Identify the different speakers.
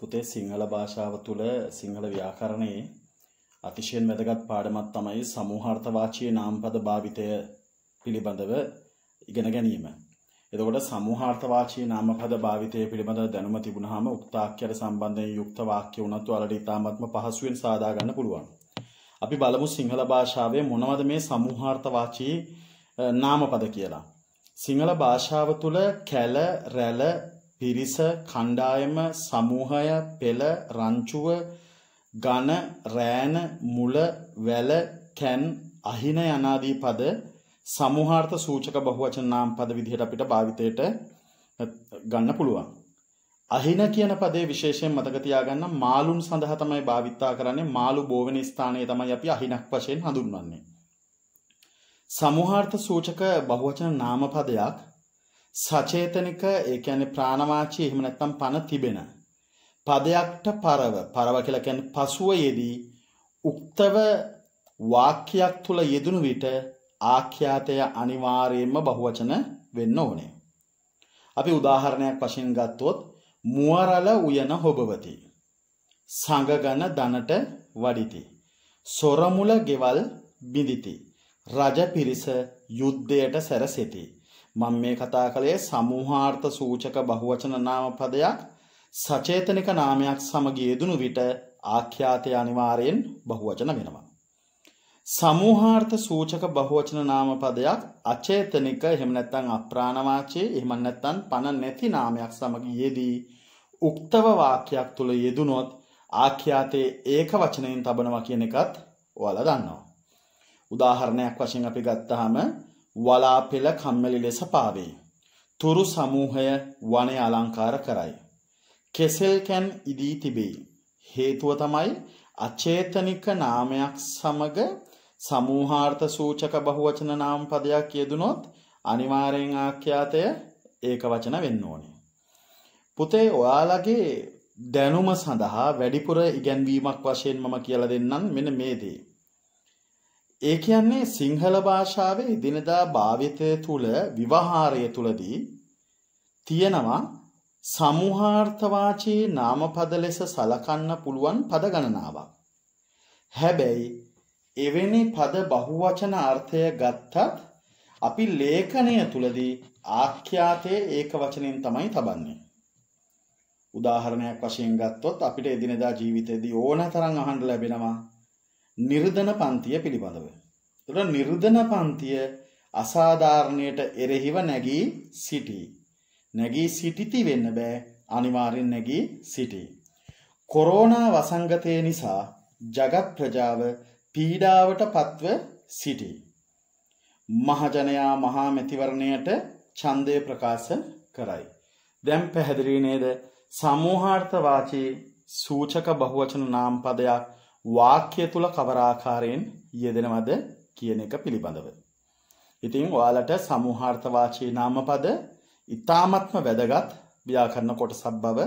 Speaker 1: පුතේ සිංහල භාෂාව තුළ සිංහල ව්‍යාකරණයේ අතිශයෙන් වැදගත් පාඩමක් තමයි සමූහාර්ථවාචී නාමපද භාවිතය පිළිබඳව ඉගෙන ගැනීම. එතකොට සමූහාර්ථවාචී නාමපද භාවිතය පිළිබඳව දැනුම තිබුණාම උක්තාක්ෂර සම්බන්ධයෙන් යුක්ත වාක්‍ය වුණත් වලට ඉතාමත්ම පහසුවෙන් සාදා ගන්න පුළුවන්. අපි බලමු සිංහල භාෂාවේ මොනවද මේ සමූහාර්ථවාචී නාමපද කියලා. සිංහල භාෂාව තුළ කැල, රැළ, පිරිස කණ්ඩායම සමූහය පෙළ රංචුව ඝන රෑන මුල වැල කැන් අහින යනාදී පද සමූහාර්ථ සූචක බහුවචන නාම පද විදිහට අපිට භාවිතයට ගන්න පුළුවන්. අහින කියන පදේ විශේෂයෙන් මතක තියාගන්න මාළුන් සඳහා තමයි භාවිතා කරන්නේ මාළු බෝවෙන ස්ථානයේ තමයි අපි අහිනක් වශයෙන් හඳුන්වන්නේ. සමූහාර්ථ සූචක බහුවචන නාම පදයක් සචේතනික ඒ කියන්නේ ප්‍රාණවාචී එහෙම නැත්නම් පන තිබෙන පදයක්ට පරව පරව කියලා කියන්නේ පසුව යෙදී උක්තව වාක්‍යයක් තුල යෙදුණු විට ආඛ්‍යාතය අනිවාර්යයෙන්ම බහුවචන වෙන්න ඕනේ. අපි උදාහරණයක් වශයෙන් ගත්තොත් මුවරල උයන හොබවති. සංගගන දනට වඩිති. සොරමුල ගෙවල් බිඳිති. රජ පිරිස යුද්ධයට සැරසෙති. මම මේ කතා කළේ සමූහාර්ථ සූචක බහුවචන නාම පදයක් සචේතනික නාමයක් සමග යෙදුණු විට ආඛ්‍යාතය අනිවාර්යෙන් බහුවචන වෙනවා. සමූහාර්ථ සූචක බහුවචන නාම පදයක් අචේතනික එහෙම නැත්නම් අප්‍රාණවාචී එහෙම නැත්නම් පණ නැති නාමයක් සමග යෙදී උක්තව වාක්‍යයක් තුල යෙදුනොත් ආඛ්‍යාතේ ඒක වචනයෙන් තබනවා කියන එකත් ඔයාලා දන්නවා. උදාහරණයක් වශයෙන් අපි ගත්තාම වලාපෙළ කම්මැලි ලෙස පාවේ. තුරු සමූහය වනය අලංකාර කරයි. කෙසෙල්කැන් ඉදී තිබේ. හේතුව තමයි අචේතනික නාමයක් සමග සමූහාර්ථ සූචක බහුවචන නාම පදයක් යෙදුනොත් අනිවාර්යෙන් ආඛ්‍යාතය ඒක වචන වෙන්න ඕනේ. පුතේ ඔයාලගේ දැනුම සඳහා වැඩිපුර ඉගැන්වීමක් වශයෙන් මම කියලා දෙන්නම් මෙන්න මේ දේ. ඒ කියන්නේ සිංහල භාෂාවේ එදිනදා භාවිතය තුළ විවහාරය තුළදී තියෙනවා සමූහාර්ථවාචී නාමපද ලෙස සලකන්න පුළුවන් පද ගණනාවක්. හැබැයි එවැනි පද බහුවචන අර්ථය ගත්තත් අපි ලේඛනය තුලදී ආඛ්‍යාතයේ ඒක වචනෙන් තමයි තබන්නේ. උදාහරණයක් වශයෙන් ගත්තොත් අපිට එදිනෙදා ජීවිතයේදී ඕනතරම් අහන්න ලැබෙනවා නිර්ධන පන්තිය පිළිබඳව. එතකොට නිර්ධන පන්තිය අසාධාරණයට එරෙහිව නැගී සිටී. නැගී සිටිති වෙන්න බෑ අනිවාර්යෙන් නැගී සිටී. කොරෝනා වසංගතය නිසා ජගත් ප්‍රජාව පීඩාවට පත්ව සිටී. මහජනයා මහා මෙතිවරණයට ඡන්දය ප්‍රකාශ කරයි. දැන් පැහැදිලි නේද? සමූහාර්ථ වාචී සූචක බහුවචන නාම පදයක් වාක්‍ය තුල කවර ආකාරයෙන් යෙදෙනවද කියන එක පිළිබඳව. ඉතින් ඔයාලට සමූහාර්ථ වාචී නාමපද ඊ타මත්ම වැදගත් ව්‍යාකරණ කොටසක් බව